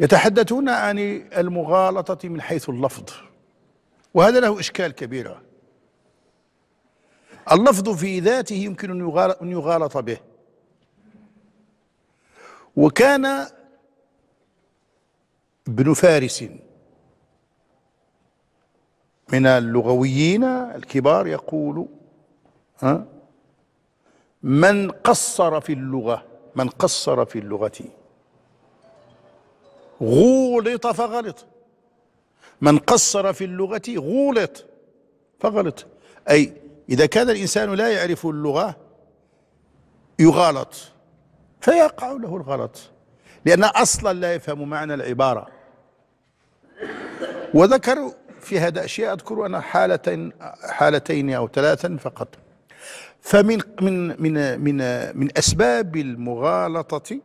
يتحدثون عن المغالطة من حيث اللفظ وهذا له إشكال كبيرة اللفظ في ذاته يمكن أن يغالط به وكان ابن فارس من اللغويين الكبار يقول من قصر في اللغة من قصر في اللغة غولط فغلط من قصر في اللغة غولط فغلط أي إذا كان الإنسان لا يعرف اللغة يغالط فيقع له الغلط لأن أصلا لا يفهم معنى العبارة وذكروا في هذا أشياء أذكر أنا حالتين حالتين أو ثلاثا فقط فمن من من من من أسباب المغالطة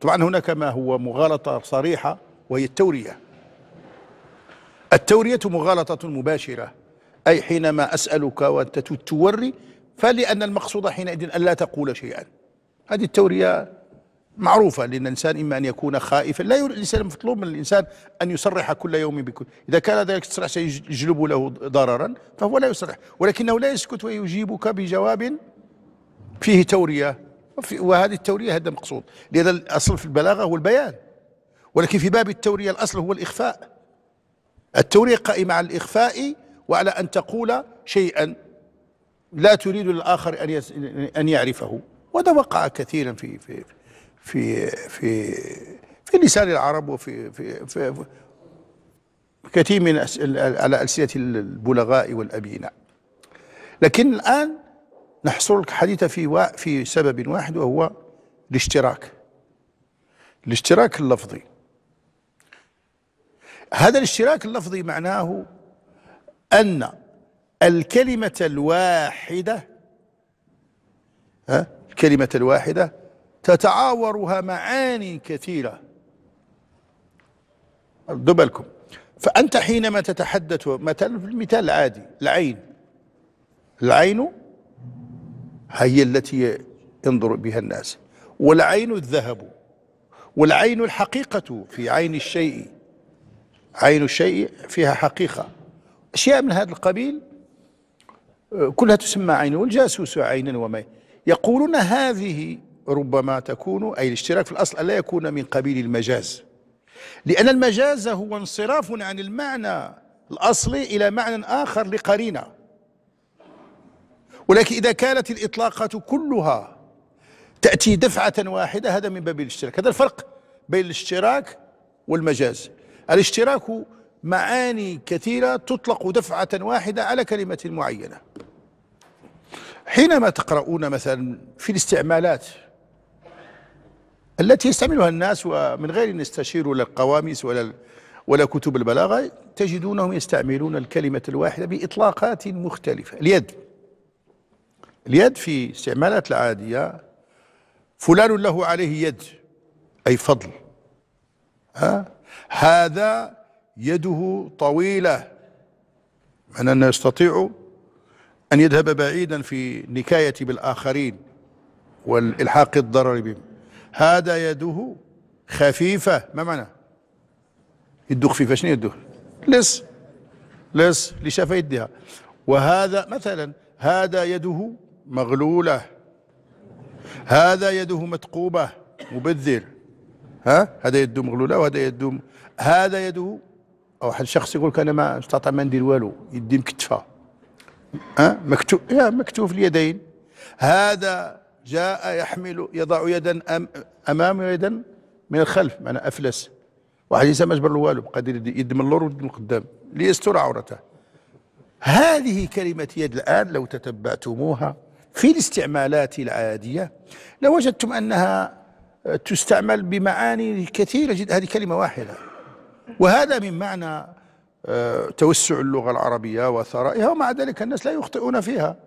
طبعا هناك ما هو مغالطة صريحة وهي التورية التورية مغالطة مباشرة أي حينما أسألك وأنت توري فلأن المقصود حينئذ أن لا تقول شيئا هذه التورية معروفة لأن الإنسان إما أن يكون خائفا لا يريد الإنسان مطلوب من الإنسان أن يصرح كل يوم بكل إذا كان ذلك تصرح سيجلب له ضررا فهو لا يصرح ولكنه لا يسكت ويجيبك بجواب فيه تورية وهذه التورية هذا المقصود لذا الأصل في البلاغة هو البيان ولكن في باب التورية الأصل هو الإخفاء التورية قائمة على الإخفاء وعلى أن تقول شيئا لا تريد للآخر أن أن يعرفه وهذا وقع كثيرا في في في في في لسان العرب وفي في في كثير من على ألسنة البلغاء والأبيناء لكن الآن نحصر لك الحديث في في سبب واحد وهو الاشتراك الاشتراك اللفظي هذا الاشتراك اللفظي معناه أن الكلمة الواحدة ها الكلمة الواحدة تتعاورها معاني كثيرة بالكم فأنت حينما تتحدث مثلا في المثال العادي العين العين هي التي ينظر بها الناس والعين الذهب والعين الحقيقة في عين الشيء عين الشيء فيها حقيقة أشياء من هذا القبيل آه، كلها تسمى عين والجاسوس عينا وما يقولون هذه ربما تكون أي الاشتراك في الأصل ألا يكون من قبيل المجاز لأن المجاز هو انصراف عن المعنى الأصلي إلى معنى آخر لقرينة ولكن إذا كانت الإطلاقات كلها تأتي دفعة واحدة هذا من باب الاشتراك هذا الفرق بين الاشتراك والمجاز الاشتراك معاني كثيرة تطلق دفعة واحدة على كلمة معينة حينما تقرؤون مثلا في الاستعمالات التي يستعملها الناس ومن غير أن يستشيروا لا القواميس ولا ولا كتب البلاغة تجدونهم يستعملون الكلمة الواحدة بإطلاقات مختلفة اليد اليد في استعمالات العادية فلان له عليه يد أي فضل ها؟ هذا يده طويلة من أنه يستطيع أن يذهب بعيدا في نكاية بالآخرين والإلحاق الضرر بهم هذا يده خفيفة ما معنى يده خفيفة شنو يده لص لص لشفا يدها وهذا مثلا هذا يده مغلولة هذا يده مثقوبة مبذر ها هذا يده مغلولة وهذا يده م... هذا يده أو واحد شخص يقول لك أنا ما استطع ما ندير والو يدي مكتفة ها مكتوب يا مكتوف اليدين هذا جاء يحمل يضع يدا أم أمام يدا من الخلف معناه أفلس واحد الانسان ما جبر له والو قادر يد من اللور ويد من القدام ليستر عورته هذه كلمة يد الآن لو تتبعتموها في الاستعمالات العادية لوجدتم أنها تستعمل بمعاني كثيرة جدا هذه كلمة واحدة وهذا من معنى آه، توسع اللغة العربية وثرائها ومع ذلك الناس لا يخطئون فيها